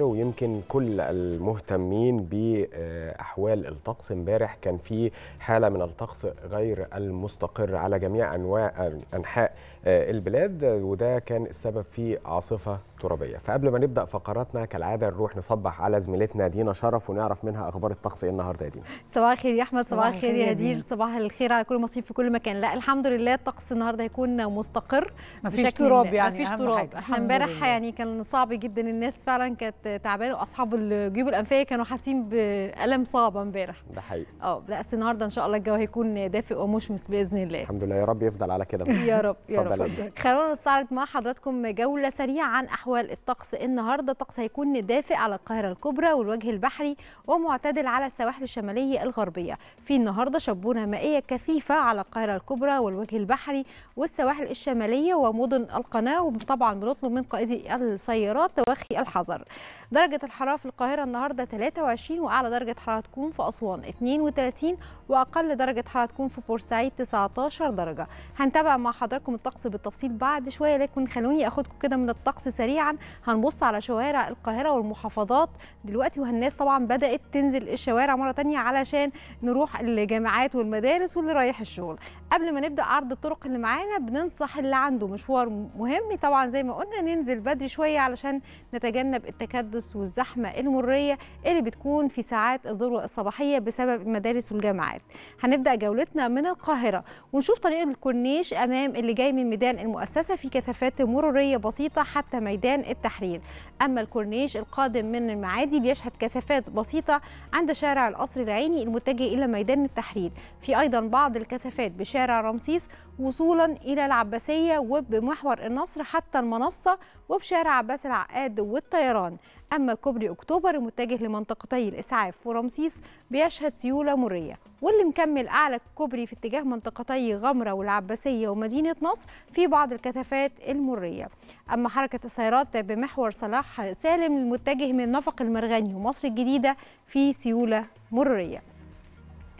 ويمكن كل المهتمين باحوال الطقس امبارح كان في حاله من الطقس غير المستقر على جميع انواع انحاء البلاد وده كان السبب في عاصفه ترابيه فقبل ما نبدا فقراتنا كالعاده نروح نصبح على زميلتنا دينا شرف ونعرف منها اخبار الطقس ايه النهارده يا دينا صباح الخير يا احمد صباح الخير يا دير صباح الخير على كل مصيف في كل مكان لا الحمد لله الطقس النهارده هيكون مستقر مفيش تراب يعني مفيش تراب امبارح يعني كان صعب جدا الناس فعلا كانت كانت تعبانه واصحاب الجيوب الانفيه كانوا حاسين بالم صعب امبارح ده حقيقي اه بس النهارده ان شاء الله الجو هيكون دافئ ومشمس باذن الله الحمد لله يا رب يفضل على كده يا رب يا رب خلونا نستعرض مع حضراتكم جوله سريعه عن احوال الطقس النهارده الطقس هيكون دافئ على القاهره الكبرى والوجه البحري ومعتدل على السواحل الشماليه الغربيه في النهارده شبونه مائيه كثيفه على القاهره الكبرى والوجه البحري والسواحل الشماليه ومدن القناه وطبعا بنطلب من قائدي السيارات توخي الحذر درجة الحرارة في القاهرة النهاردة 23 وأعلى درجة حرارة تكون في أسوان 32 وأقل درجة حرارة تكون في بورسعيد 19 درجة هنتابع مع حضراتكم الطقس بالتفصيل بعد شوية لكن خلوني أخدكم كده من الطقس سريعا هنبص على شوارع القاهرة والمحافظات دلوقتي وهالناس طبعا بدأت تنزل الشوارع مرة تانية علشان نروح الجامعات والمدارس واللي رايح الشغل قبل ما نبدا عرض الطرق اللي معانا بننصح اللي عنده مشوار مهم طبعا زي ما قلنا ننزل بدري شويه علشان نتجنب التكدس والزحمه المريه اللي بتكون في ساعات الذروه الصباحيه بسبب المدارس والجامعات هنبدا جولتنا من القاهره ونشوف طريق الكورنيش امام اللي جاي من ميدان المؤسسه في كثافات مروريه بسيطه حتى ميدان التحرير اما الكورنيش القادم من المعادي بيشهد كثافات بسيطه عند شارع القصر العيني المتجه الى ميدان التحرير في ايضا بعض الكثافات بشارع شارع رمسيس وصولا إلى العباسية وبمحور النصر حتى المنصة وبشارع عباس العقاد والطيران أما كوبري أكتوبر المتجه لمنطقتي الإسعاف ورمسيس بيشهد سيولة مرية واللي مكمل أعلى كوبري في اتجاه منطقتي غمرة والعباسية ومدينة نصر في بعض الكثافات المرية أما حركة السيارات بمحور صلاح سالم المتجه من نفق المرغني ومصر الجديدة في سيولة مرية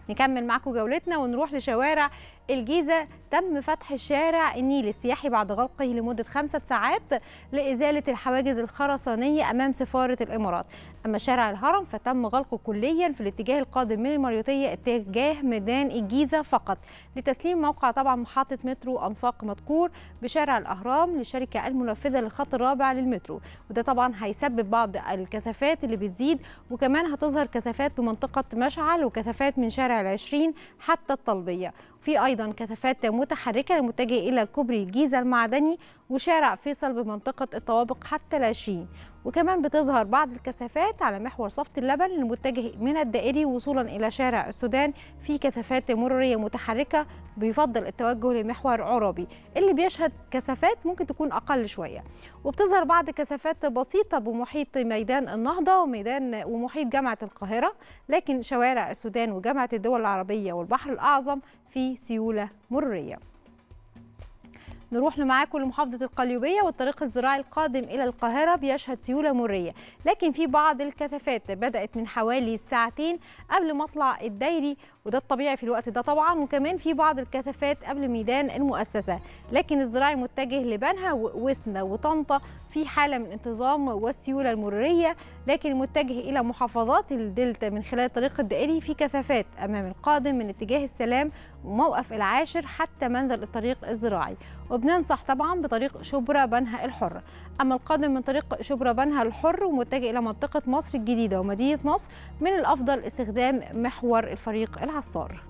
نكمل معكم جولتنا ونروح لشوارع الجيزة تم فتح شارع النيل السياحي بعد غلقه لمدة خمسة ساعات لإزالة الحواجز الخرسانية أمام سفارة الإمارات أما شارع الهرم فتم غلقه كليا في الاتجاه القادم من المريوطية اتجاه ميدان الجيزة فقط لتسليم موقع طبعا محطة مترو أنفاق مذكور بشارع الأهرام للشركة المنفذة للخط الرابع للمترو وده طبعا هيسبب بعض الكثافات اللي بتزيد وكمان هتظهر كثافات بمنطقة مشعل وكثافات من شارع شارع العشرين حتى الطلبية في أيضا كثافات متحركة متجهه إلى كوبري الجيزة المعدني وشارع فيصل بمنطقة الطوابق حتى لاشين وكمان بتظهر بعض الكثافات على محور صفت اللبن المتجه من الدائري وصولا إلى شارع السودان في كثافات مرورية متحركة بيفضل التوجه لمحور عرابي اللي بيشهد كثافات ممكن تكون أقل شوية وبتظهر بعض كثافات بسيطة بمحيط ميدان النهضة وميدان ومحيط جامعة القاهرة لكن شوارع السودان وجامعة الدول العربية والبحر الأعظم في سيولة مرية نروح معاكم لمحافظة القليوبية والطريق الزراعي القادم إلى القاهرة بيشهد سيولة مرية لكن في بعض الكثافات بدأت من حوالي ساعتين قبل مطلع الدايري وده الطبيعي في الوقت ده طبعا وكمان في بعض الكثافات قبل ميدان المؤسسة لكن الزراعي متجه لبنها وسنة وطنطا في حالة من انتظام والسيولة المرية لكن المتجه إلى محافظات الدلتا من خلال طريق الدائري في كثافات أمام القادم من اتجاه السلام وموقف العاشر حتى منزل الطريق الزراعي وبننصح طبعا بطريق شبرا بنها الحر أما القادم من طريق شبرا بنها الحر ومتجه إلى منطقة مصر الجديدة ومدينة نصر من الأفضل استخدام محور الفريق العصار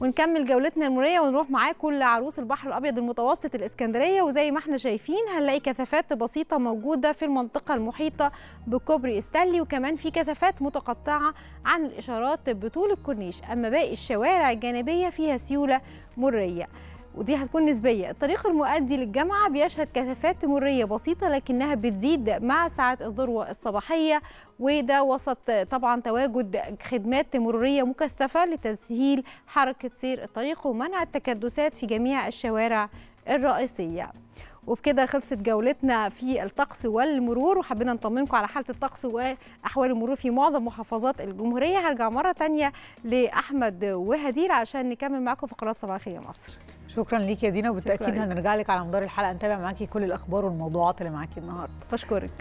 ونكمل جولتنا المرية ونروح معاكم لعروس البحر الابيض المتوسط الاسكندريه وزي ما احنا شايفين هنلاقي كثافات بسيطه موجوده في المنطقه المحيطه بكوبري استانلي وكمان في كثافات متقطعه عن الاشارات بطول الكورنيش اما باقي الشوارع الجانبيه فيها سيوله مريه ودي هتكون نسبية الطريق المؤدي للجامعة بيشهد كثافات تمرية بسيطة لكنها بتزيد مع ساعات الذروة الصباحية وده وسط طبعا تواجد خدمات تمرية مكثفة لتسهيل حركة سير الطريق ومنع التكدسات في جميع الشوارع الرئيسية وبكده خلصت جولتنا في الطقس والمرور وحبينا نطمنكم على حاله الطقس واحوال المرور في معظم محافظات الجمهوريه هرجع مره تانية لاحمد وهدير عشان نكمل معاكم فقرات صباح الخير يا مصر شكرا ليك يا دينا وبالتاكيد هنرجع لك على مدار الحلقه نتابع معاكي كل الاخبار والموضوعات اللي معاكي النهارده بشكرك